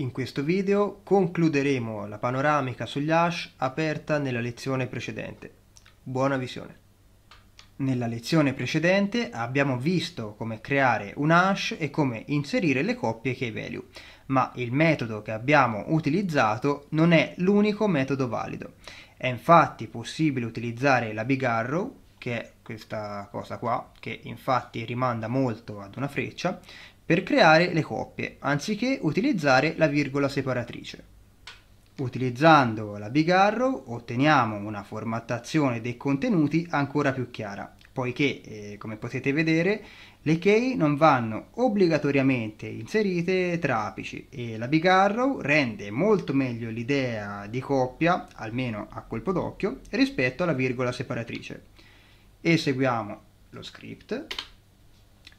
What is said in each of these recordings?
In questo video concluderemo la panoramica sugli hash aperta nella lezione precedente. Buona visione! Nella lezione precedente abbiamo visto come creare un hash e come inserire le coppie key value, ma il metodo che abbiamo utilizzato non è l'unico metodo valido. È infatti possibile utilizzare la big arrow, che è questa cosa qua, che infatti rimanda molto ad una freccia, per creare le coppie, anziché utilizzare la virgola separatrice. Utilizzando la Big Arrow otteniamo una formattazione dei contenuti ancora più chiara, poiché, eh, come potete vedere, le key non vanno obbligatoriamente inserite tra apici e la Big Arrow rende molto meglio l'idea di coppia, almeno a colpo d'occhio, rispetto alla virgola separatrice. Eseguiamo lo script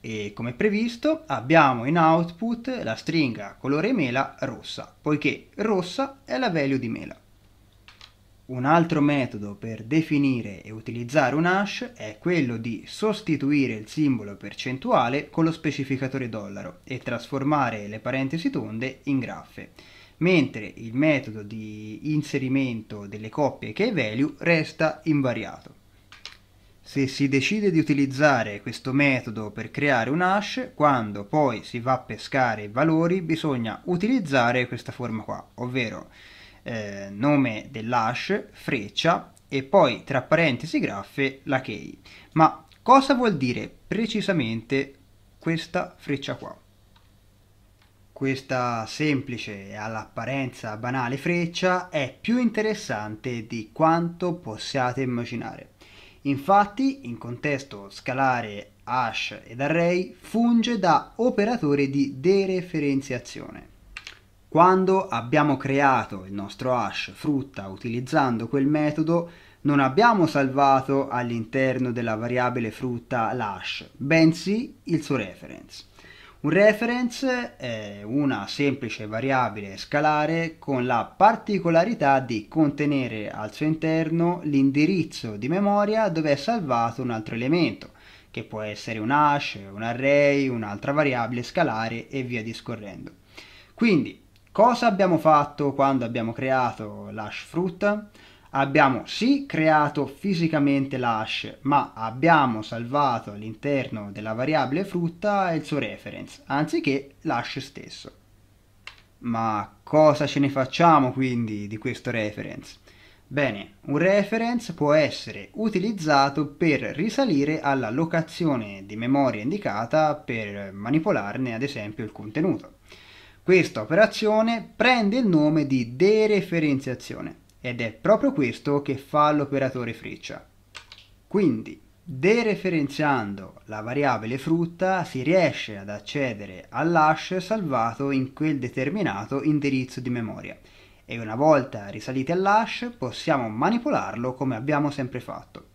e come previsto abbiamo in output la stringa colore mela rossa, poiché rossa è la value di mela. Un altro metodo per definire e utilizzare un hash è quello di sostituire il simbolo percentuale con lo specificatore dollaro e trasformare le parentesi tonde in graffe, mentre il metodo di inserimento delle coppie key value resta invariato se si decide di utilizzare questo metodo per creare un hash, quando poi si va a pescare i valori bisogna utilizzare questa forma qua, ovvero eh, nome dell'hash, freccia e poi tra parentesi graffe la key. Ma cosa vuol dire precisamente questa freccia qua? Questa semplice e all'apparenza banale freccia è più interessante di quanto possiate immaginare. Infatti, in contesto scalare hash ed array funge da operatore di dereferenziazione. Quando abbiamo creato il nostro hash frutta utilizzando quel metodo, non abbiamo salvato all'interno della variabile frutta l'hash, bensì il suo reference. Un reference è una semplice variabile scalare con la particolarità di contenere al suo interno l'indirizzo di memoria dove è salvato un altro elemento, che può essere un hash, un array, un'altra variabile scalare e via discorrendo. Quindi, cosa abbiamo fatto quando abbiamo creato l'hash frutta? abbiamo sì creato fisicamente l'hash, ma abbiamo salvato all'interno della variabile frutta il suo reference, anziché l'hash stesso. Ma cosa ce ne facciamo quindi di questo reference? Bene, un reference può essere utilizzato per risalire alla locazione di memoria indicata per manipolarne ad esempio il contenuto. Questa operazione prende il nome di dereferenziazione ed è proprio questo che fa l'operatore freccia. Quindi, dereferenziando la variabile frutta, si riesce ad accedere all'hash salvato in quel determinato indirizzo di memoria e una volta risaliti all'hash possiamo manipolarlo come abbiamo sempre fatto.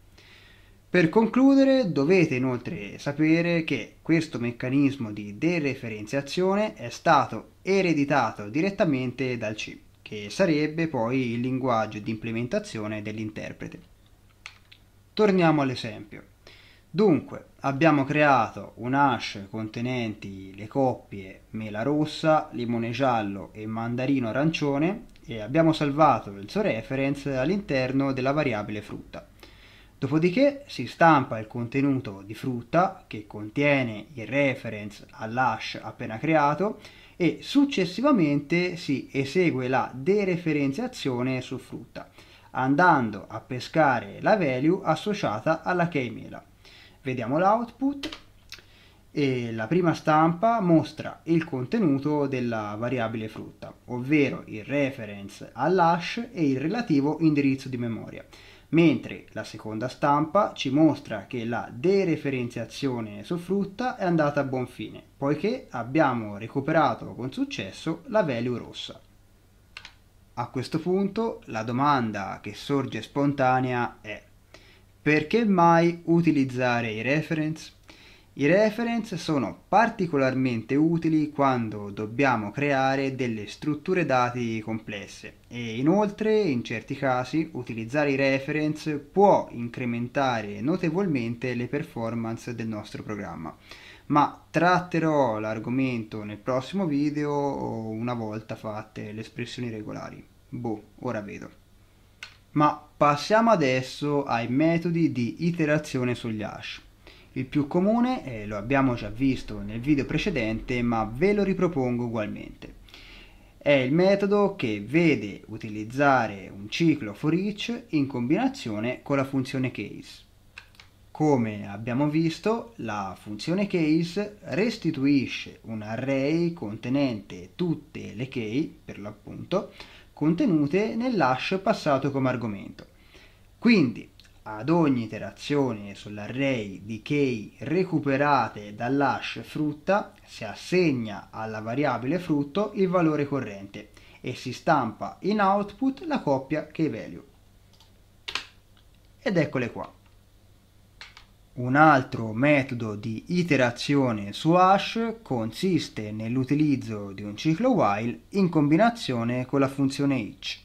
Per concludere dovete inoltre sapere che questo meccanismo di dereferenziazione è stato ereditato direttamente dal chip che sarebbe poi il linguaggio di implementazione dell'interprete. Torniamo all'esempio. Dunque, abbiamo creato un hash contenenti le coppie mela rossa, limone giallo e mandarino arancione e abbiamo salvato il suo reference all'interno della variabile frutta. Dopodiché si stampa il contenuto di frutta che contiene il reference all'hash appena creato e successivamente si esegue la dereferenziazione su frutta andando a pescare la value associata alla keymela. Vediamo l'output e la prima stampa mostra il contenuto della variabile frutta, ovvero il reference all'hash e il relativo indirizzo di memoria mentre la seconda stampa ci mostra che la dereferenziazione su frutta è andata a buon fine, poiché abbiamo recuperato con successo la value rossa. A questo punto la domanda che sorge spontanea è perché mai utilizzare i reference? I reference sono particolarmente utili quando dobbiamo creare delle strutture dati complesse e inoltre in certi casi utilizzare i reference può incrementare notevolmente le performance del nostro programma ma tratterò l'argomento nel prossimo video una volta fatte le espressioni regolari boh ora vedo ma passiamo adesso ai metodi di iterazione sugli hash il più comune eh, lo abbiamo già visto nel video precedente ma ve lo ripropongo ugualmente. È il metodo che vede utilizzare un ciclo for each in combinazione con la funzione case. Come abbiamo visto, la funzione case restituisce un array contenente tutte le key, per l'appunto, contenute nell'hash passato come argomento. Quindi, ad ogni iterazione sull'array di key recuperate dall'hash frutta si assegna alla variabile frutto il valore corrente e si stampa in output la coppia key value. Ed eccole qua. Un altro metodo di iterazione su hash consiste nell'utilizzo di un ciclo while in combinazione con la funzione each.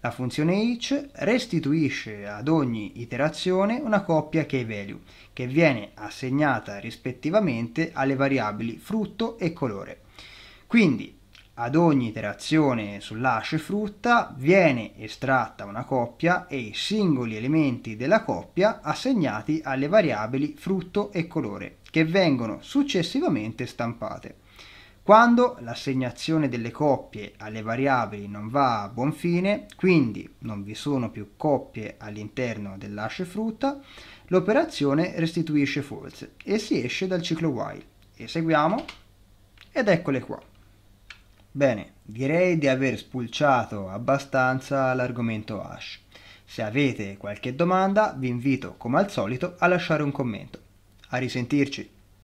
La funzione each restituisce ad ogni iterazione una coppia key value che viene assegnata rispettivamente alle variabili frutto e colore. Quindi ad ogni iterazione sull'asce frutta viene estratta una coppia e i singoli elementi della coppia assegnati alle variabili frutto e colore che vengono successivamente stampate. Quando l'assegnazione delle coppie alle variabili non va a buon fine, quindi non vi sono più coppie all'interno dell'asce frutta, l'operazione restituisce false e si esce dal ciclo while. Eseguiamo ed eccole qua. Bene, direi di aver spulciato abbastanza l'argomento hash. Se avete qualche domanda vi invito come al solito a lasciare un commento. A risentirci!